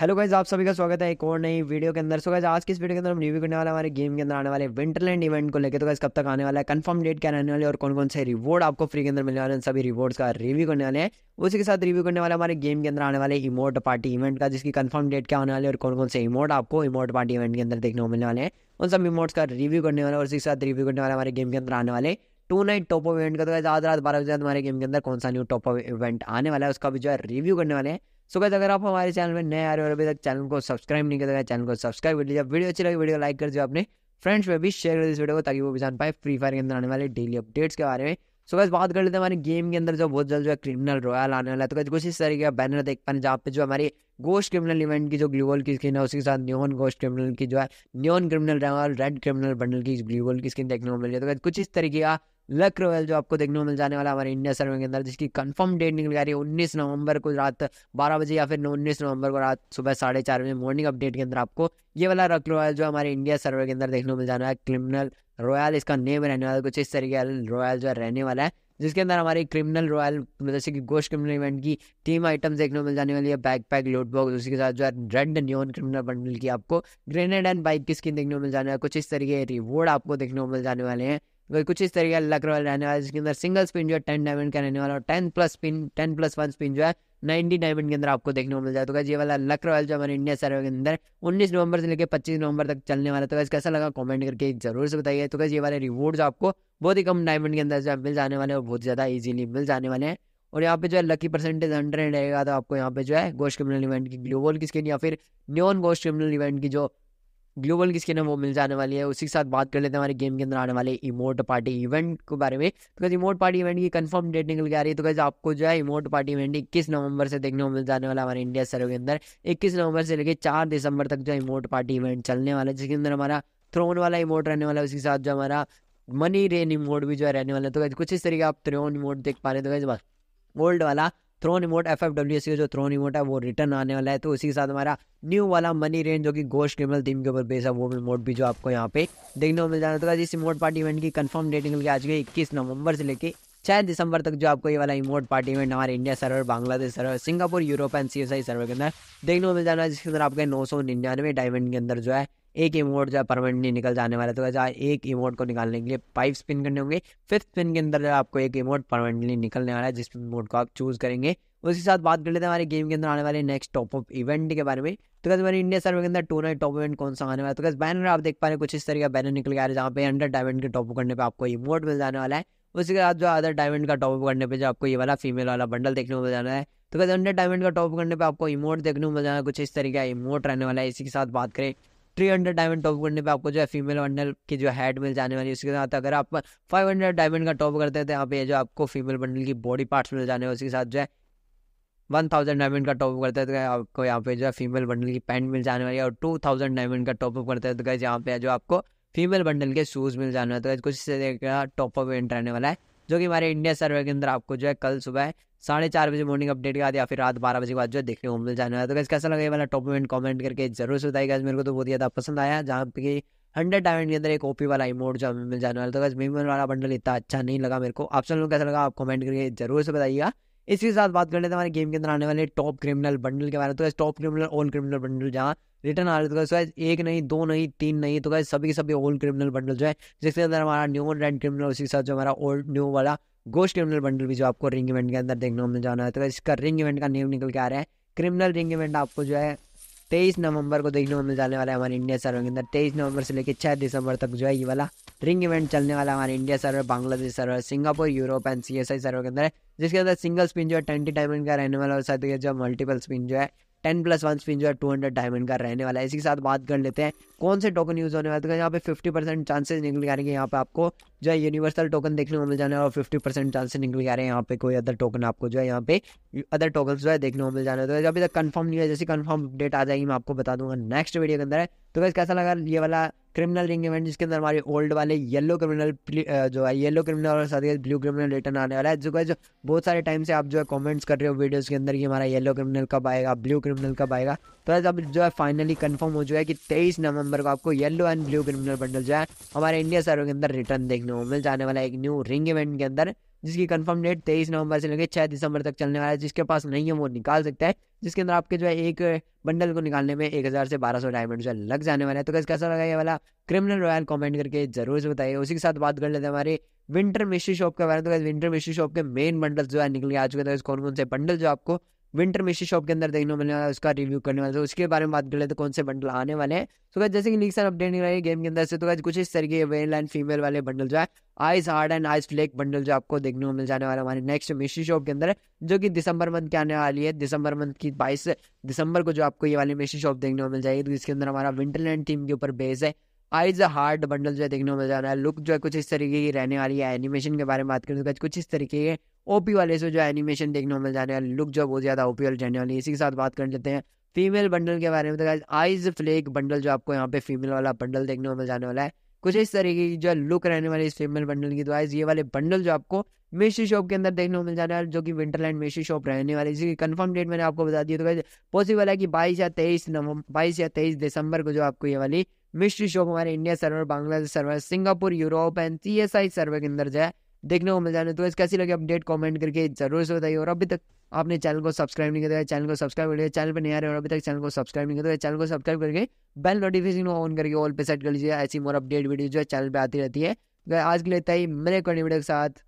hello guys आप सभी का स्वागत है एक और नई वीडियो के अंदर सो गाइज आज की इस वीडियो के अंदर हम रिव्यू करने वाले हमारे गेम के अंदर आने वाले विंटरलैंड इवेंट को लेकर तो गाइज कब तक आने वाला है कंफर्म डेट क्या रहने वाले और कौन कौन से रिवॉर्ड आपको फ्री के अंदर मिलने वाले हैं सभी रिवॉर्ड्स का रिव्यू करने वाले हैं उसी के साथ रिव्यू करने वाले हमारे गेम के अंदर आने वाले इमोट पार्टी इवेंट का जिसकी कन्फर्म डेट क्या होने वाले और कौन कौन से इमोट आपको इमोट पार्टी इवेंट के अंदर देखने को मिलने वाले हैं उन सब इमोट्स का रिव्यू करने वाले और उसी के साथ रिव्यू करने वाले हमारे गेम के अंदर आने वाले tonight top of event का तो आज रात बारह बजे हमारे गेम के अंदर कौन सा न्यू टॉप ऑफ इवेंट आने वाला है उसका भी जो है रिव्यू करने वाले हैं सो गैस अगर आप हमारे चैनल में नए आ रहे हो अभी तक चैनल को सब्सक्राइब नहीं करते तो चैनल को सब्सक्राइब कर लीजिए वीडियो अच्छी लगी वीडियो लाइक कर दीजिए अपने फ्रेंड्स में भी शेयर कर दीजिए वीडियो को ताकि वो भी जान पाए फ्री फायर के अंदर आने वाले डेली अपडेट्स के बारे में सो गैस बात कर लेते हैं हमारे गेम के अंदर जो बहुत जल्द जो है क्रिमिनल रॉयल आने वाला है तो कुछ इस तरीके का बैनर देख पाने जहाँ पे जो हमारी गोश्त क्रिमिनल इवेंट की जो ग्लूबल की स्किन है उसके साथ न्योन गोश्त क्रिमिनल की जो है neon criminal royal red criminal bundle की ग्लूबल की स्किन देखने को मिल रही है तो गैस कुछ इस तरीके का लक रोयल जो आपको देखने को मिल जाने वाला हमारे इंडिया सर्वे के अंदर जिसकी कंफर्म डेट निकल जा रही है उन्नीस नवंबर को रात बारह बजे या फिर उन्नीस नवंबर को रात सुबह साढ़े चार बजे मॉर्निंग अपडेट के अंदर आपको ये वाला लक रोयल जो हमारे इंडिया सर्वे के अंदर देखने को मिल जाने वाला है क्रिमिनल रॉयल इसका नेम रहने वाला कुछ इस तरीके रॉयल जो है रहने वाला है जिसके अंदर हमारी क्रिमिनल मतलब रॉयल जैसे कि गोश्त क्रिमिनल इवेंट की टीम आइटम्स देखने को मिल जाने वाली है बैक पैक लोड बॉक्स उसी के साथ जो है रेड न्यून क्रिमिनल बंडल की आपको ग्रेनेड एंड बाइक की स्किन देखने को मिल जाने वाला कुछ इस तरीके रिवॉर्ड आपको देखने को मिल जाने वाले हैं अगर कुछ इस तरीके का लक रॉयल रहने वाला है जिसके अंदर सिंगल स्पिन जो है टेन डायमंड का रहने वाला और ten plus spin ten plus one spin जो है नाइनटी डायमंड के अंदर आपको देखने को मिल जाए तो ये वाला लक रॉयल जो हमारे इंडिया सर्वे के अंदर उन्नीस नवंबर से लेकर पच्चीस नवंबर तक चलने वाला तो कैसे कैसा लगा कमेंट करके जरूर से बताइए तो कैसे ये वाले रिवॉर्ड्स आपको बहुत ही कम डायमंड के अंदर जो मिल जाने वाले हैं बहुत ज़्यादा ईजिली मिल जाने वाले हैं और यहाँ पे जो है लकी परसेंटेज हंड्रेड रहेगा तो आपको यहाँ पे जो है गोश्त क्रिमिनल इवेंट की ग्लोबल की स्किन या फिर न्योन गोश्त क्रिमिनल इवेंट की जो ग्लोबल की स्किन है वो मिल जाने वाली है उसी के साथ बात कर लेते हैं हमारे गेम के अंदर आने वाले इमोट पार्टी इवेंट के बारे में तो कैसे इमोट पार्टी इवेंट की कंफर्म डेट निकल के आ रही है तो कैसे आपको जो है इमोट पार्टी इवेंट इक्कीस नवंबर से देखने को मिल जाने वाला हमारे इंडिया सर्वे के अंदर इक्कीस नवंबर से लेकर चार दिसंबर तक जो है इमोट पार्टी इवेंट चलने वाला है जिसके अंदर हमारा थ्रोन वाला इमोट रहने वाला है उसके साथ जो हमारा मनी रेन इमोट भी जो है रहने वाला है तो कुछ इस तरीके आप थ्रोन इमोट देख पा रहे हैं तो कैसे ओल्ड वाला throne remote F F W C जो थ्रोन रिमोट है वो रिटर्न आने वाला है तो उसी के साथ हमारा न्यू वाला मनी रेंज जो कि गोश क्रिमिनल थीम के ऊपर बेस है वो रिमोट भी जो आपको यहाँ पे देखने को मिल जाना तो इस रिमोट पार्टी इवेंट की कंफर्म डेट निकल के आज गई इक्कीस नवंबर से लेके छह दिसंबर तक जो आपको ये वाला इमोट पार्टी इवेंट हमारे India server Bangladesh server Singapore Europe and C server के अंदर देखने को मिल जाना है जिसके अंदर आपके नौ सौ निन्यानवे डायमंड के अंदर जो है एक इमोट जो परमानेंटली निकल जाने वाला तो जहाँ एक इमोट को निकालने के लिए फाइव स्पिन करने होंगे फिफ्थ स्पिन के अंदर आपको एक इमोट परमानेंटली निकलने वाला है जिस इमोट को आप चूज़ करेंगे उसके साथ बात कर लेते हैं हमारे गेम के अंदर आने वाले नेक्स्ट टॉप अप इवेंट के बारे में तो कैसे हमारे इंडिया सर्वे के अंदर टू नाइट टॉप इवेंट कौन सा आने वाला है तो कैसे बैनर आप देख पा रहे हैं कुछ इस तरह का बैनर निकल के आ है जहाँ पे अंडर डायमंड के टॉप करने पर आपको इमोट मिल जाने वाला है उसके साथ जो अदर डायमंड का टॉप करने पे जो आपको ये वाला फीमेल वाला बंडल देखने को मिल जाना है तो कैसे अंडर डायमंड का टॉप करने पे आपको इमोट देखने को मिल जाना है कुछ इस तरह का इमोट रहने वाला है इसी के साथ बात करें थ्री हंड्रेड डायमंड टॉप करने पे आपको जो है फीमेल बंडल की जो हेड मिल जाने वाली है उसके साथ अगर आप फाइव हंड्रेड डायमंड का टॉप करते हैं तो यहाँ पे जो आपको फीमेल बंडल की बॉडी पार्ट्स मिल जाने वाले उसके साथ जो है वन थाउजेंड डायमंड का टॉप करते हैं तो आपको यहाँ पे जो है फीमेल बंडल की पैंट मिल जाने वाली है और टू थाउजेंड डायमंड का टॉपअप करते हैं तो गए यहाँ पे जो आपको फीमेल बंडल के शूज़ मिल जाने वाले तो कुछ का टॉपअप इवेंट रहने वाला है जो कि हमारे इंडिया सर्वे के अंदर आपको जो है कल सुबह साढ़े चार बजे मॉर्निंग अपडेट के बाद या फिर रात बारह बजे के बाद जो देखने को मिल जाने वाला तो कैसे कैसा लगे वाला टॉप इवेंट कमेंट करके जरूर से बताएगा मेरे को तो बहुत ज़्यादा पसंद आया जहाँ पे हंड्रेड डायमंड के अंदर एक ओपी वाला इमोट जो हमें मिल जाने वाला तो मीमन वाला बंडल इतना अच्छा नहीं लगा मेरे को आप सब लोग कैसा लगा आप कमेंट करके जरूर से बताइएगा इसके साथ बात कर लेते हैं हमारे गेम के अंदर आने वाले टॉप क्रिमिनल बंडल के बारे में तो top criminal all criminal bundle जहाँ रिटर्न आ रहे तो गाइस एक नहीं दो नहीं तीन नहीं तो गाइस सभी के सभी ओल्ड क्रिमिनल बंडल जो है जिसके अंदर हमारा न्यू रेड क्रिमिनल उसी के साथ जो हमारा ओल्ड न्यू वाला गोस्ट क्रिमिनल बंडल भी जो आपको रिंग इवेंट के अंदर देखने को मिल जाना है तो इसका रिंग इवेंट का नेम निकल के आ रहा है क्रिमिनल रिंग इवेंट आपको जो है तेईस नवंबर को देखने को मिल जाने वाला है हमारे इंडिया सर्वर के अंदर तेईस नवंबर से लेकर छह दिसंबर तक जो है ये वाला रिंग इवेंट चलने वाला हमारे India server Bangladesh server Singapore Europe and C S I server के अंदर है जिसके अंदर सिंगल स्पिन जो है ट्वेंटी डायमंड का रहने वाला और साथ ही जो मल्टीपल स्पिन जो है टेन प्लस वन स्पिन जो है टू हंड्रेड डायमंड का रहने वाला है इसी के साथ बात कर लेते हैं कौन से टोकन यूज़ होने वाले तो यहाँ पे फिफ्टी परसेंट चांसेस निकल के आ रहे हैं यहाँ पे आपको जो है यूनिवर्सल टोकन देखने को मिल जाने और फिफ्टी परसेंट चांसेस निकल के आ रहे हैं यहाँ पे कोई अदर टोकन आपको जो है यहाँ पे अदर टोकन जो है देखने को मिल जाने तो अभी तक कन्फर्म नहीं है जैसे कन्फर्म अपडेट आ जाएगी मैं आपको बता दूंगा नेक्स्ट वीडियो के अंदर है तो वैसे कैसा लगा ये वाला क्रिमिनल रिंग इवेंट जिसके अंदर हमारे ओल्ड वाले येलो क्रिमिनल जो है येलो क्रिमिनल और साथ ही ब्लू क्रिमिनल रिटर्न आने वाला है जो जो बहुत सारे टाइम से आप जो है कमेंट्स कर रहे हो वीडियोस के अंदर कि हमारा येलो क्रिमिनल कब आएगा ब्लू क्रिमिनल कब आएगा तो अब जो है फाइनली कन्फर्म हो चुका है कि तेईस नवंबर को आपको yellow and blue criminal bundle जो है हमारे इंडिया सर्वर के अंदर रिटर्न देखने को मिल जाने वाला है एक न्यू रिंग इवेंट के अंदर जिसकी कंफर्म डेट तेईस नवंबर से लेकर छः दिसंबर तक चलने वाला है जिसके पास नहीं है वो निकाल सकता है जिसके अंदर आपके जो है एक बंडल को निकालने में एक हज़ार से बारह सौ डायमंड जो है लग जाने वाला है तो कैसे कैसा लगा ये वाला क्रिमिनल रॉयल कमेंट करके जरूर से बताइए उसी के साथ बात कर लेते हैं हमारे विंटर मिस्ट्री शॉप के बारे में तो विंटर मिस्ट्री शॉप के मेन बंडल जो है निकल आ चुके थे तो कौन कौन से बंडल जो आपको विंटर मिस्ट्री शॉप के अंदर देखने मिलने वाला है उसका रिव्यू करने वाला है तो उसके बारे में बात कर लेते कौन से बंडल आने वाले हैं तो कैसे जैसे कि लीक सर अपडेट नहीं रही गेम के अंदर से तो कुछ इस तरीके मेल एंड फीमेल वाले बंडल जो है ice hard and ice flake bundle जो आपको देखने को मिल जाने वाला हमारे नेक्स्ट मिशी शॉप के अंदर है जो कि दिसंबर मंथ के आने वाली है दिसंबर मंथ की बाईस दिसंबर को जो आपको ये वाली मिशी शॉप देखने को मिल जाएगी तो इसके अंदर हमारा विंटरलैंड थीम के ऊपर बेस है आइज हार्ड बंडल जो है देखने को मिल जा रहा है लुक जो है कुछ इस तरीके की रहने वाली है एनिमेशन के बारे में बात करें तो कुछ इस तरीके के ओपी वाले से जो एनिमेशन देखने को मिल जाने वाली लुक जो है बहुत ज़्यादा ओपी वाले रहने वाली है इसी के साथ बात कर लेते हैं फीमेल बंडल के बारे में तो आइज फ्लेक बंडल जो आपको यहाँ पे फीमेल वाला बंडल देखने को मिल जाने वाला है कुछ इस तरीके की जो लुक रहने वाली इस फीमेल बंडल की तो आइज ये वाले बंडल जो आपको मेशी शॉप के अंदर देखने को मिल जा रहा है जो कि विंटरलैंड मेशी शॉप रहने वाले जिसकी कंफर्म डेट मैंने आपको बता दी तो पॉसिबल है कि बाईस या तेईस नवंबर बाईस या तेईस दिसंबर को जो आपको ये वाली मिस्ट्री शॉप हमारे India server Bangladesh server Singapore Europe and C S I server के अंदर जो है देखने को मिल जाने तो कैसी लगी अपडेट कमेंट करके जरूर से बताइए और अभी तक आपने चैनल को सब्सक्राइब नहीं किया चैनल तो को सब्सक्राइब कर चैनल पर नहीं आ रहे और अभी तक चैनल को सब्सक्राइब नहीं किया चैनल तो को सब्सक्राइब करके बेल नोटिफिकेशन ऑन करके ऑल पे सेट कर लीजिए ऐसी मोर अपडेट वीडियो जो है चैनल पर आती रहती है तो आज के लिए तय मेरे कोई वीडियो के साथ